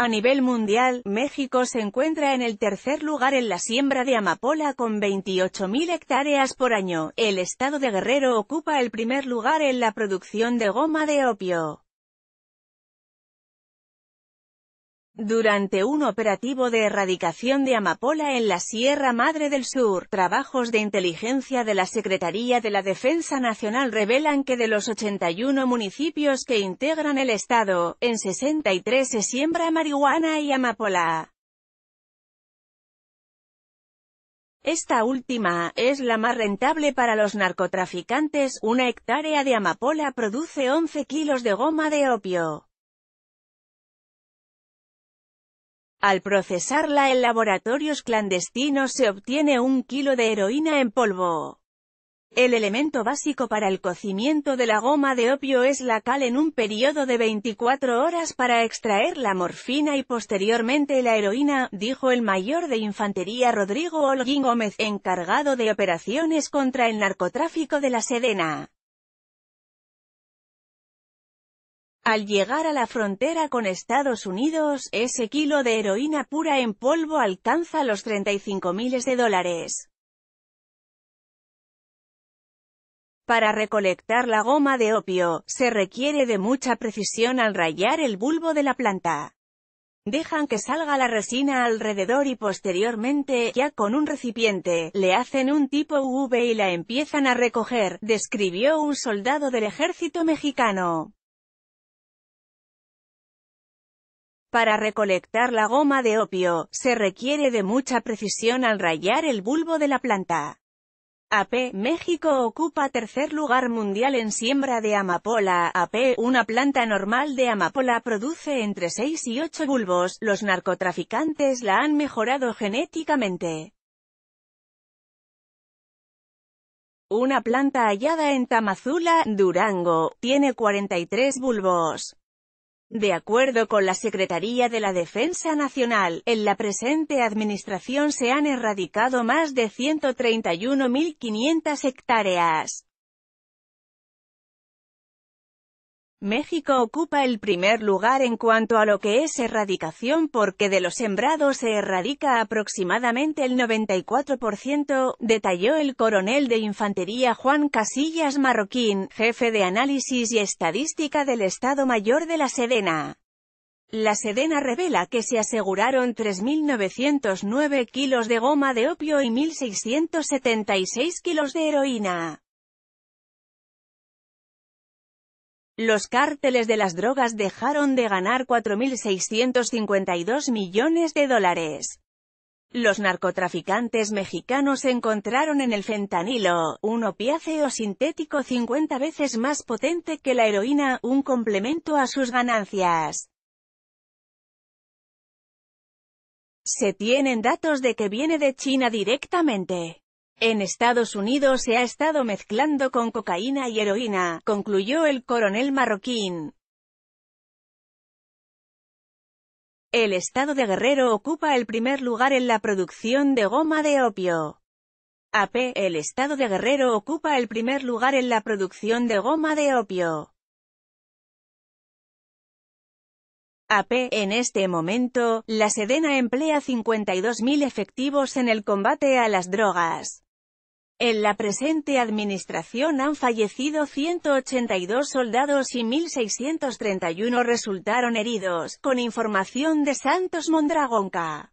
A nivel mundial, México se encuentra en el tercer lugar en la siembra de amapola con 28.000 hectáreas por año. El estado de Guerrero ocupa el primer lugar en la producción de goma de opio. Durante un operativo de erradicación de amapola en la Sierra Madre del Sur, trabajos de inteligencia de la Secretaría de la Defensa Nacional revelan que de los 81 municipios que integran el estado, en 63 se siembra marihuana y amapola. Esta última, es la más rentable para los narcotraficantes, una hectárea de amapola produce 11 kilos de goma de opio. Al procesarla en laboratorios clandestinos se obtiene un kilo de heroína en polvo. El elemento básico para el cocimiento de la goma de opio es la cal en un periodo de 24 horas para extraer la morfina y posteriormente la heroína, dijo el mayor de infantería Rodrigo Olguín Gómez, encargado de operaciones contra el narcotráfico de la Sedena. Al llegar a la frontera con Estados Unidos, ese kilo de heroína pura en polvo alcanza los 35 miles de dólares. Para recolectar la goma de opio, se requiere de mucha precisión al rayar el bulbo de la planta. Dejan que salga la resina alrededor y posteriormente, ya con un recipiente, le hacen un tipo V y la empiezan a recoger, describió un soldado del ejército mexicano. Para recolectar la goma de opio, se requiere de mucha precisión al rayar el bulbo de la planta. AP México ocupa tercer lugar mundial en siembra de amapola. AP Una planta normal de amapola produce entre 6 y 8 bulbos. Los narcotraficantes la han mejorado genéticamente. Una planta hallada en Tamazula, Durango, tiene 43 bulbos. De acuerdo con la Secretaría de la Defensa Nacional, en la presente administración se han erradicado más de 131.500 hectáreas México ocupa el primer lugar en cuanto a lo que es erradicación porque de los sembrados se erradica aproximadamente el 94%, detalló el coronel de infantería Juan Casillas Marroquín, jefe de análisis y estadística del Estado Mayor de la Sedena. La Sedena revela que se aseguraron 3.909 kilos de goma de opio y 1.676 kilos de heroína. Los cárteles de las drogas dejaron de ganar 4.652 millones de dólares. Los narcotraficantes mexicanos encontraron en el fentanilo, un opiáceo sintético 50 veces más potente que la heroína, un complemento a sus ganancias. Se tienen datos de que viene de China directamente. En Estados Unidos se ha estado mezclando con cocaína y heroína, concluyó el coronel marroquín. El estado de Guerrero ocupa el primer lugar en la producción de goma de opio. AP, el estado de Guerrero ocupa el primer lugar en la producción de goma de opio. AP, en este momento, la Sedena emplea 52.000 efectivos en el combate a las drogas. En la presente administración han fallecido 182 soldados y 1.631 resultaron heridos, con información de Santos Mondragonca.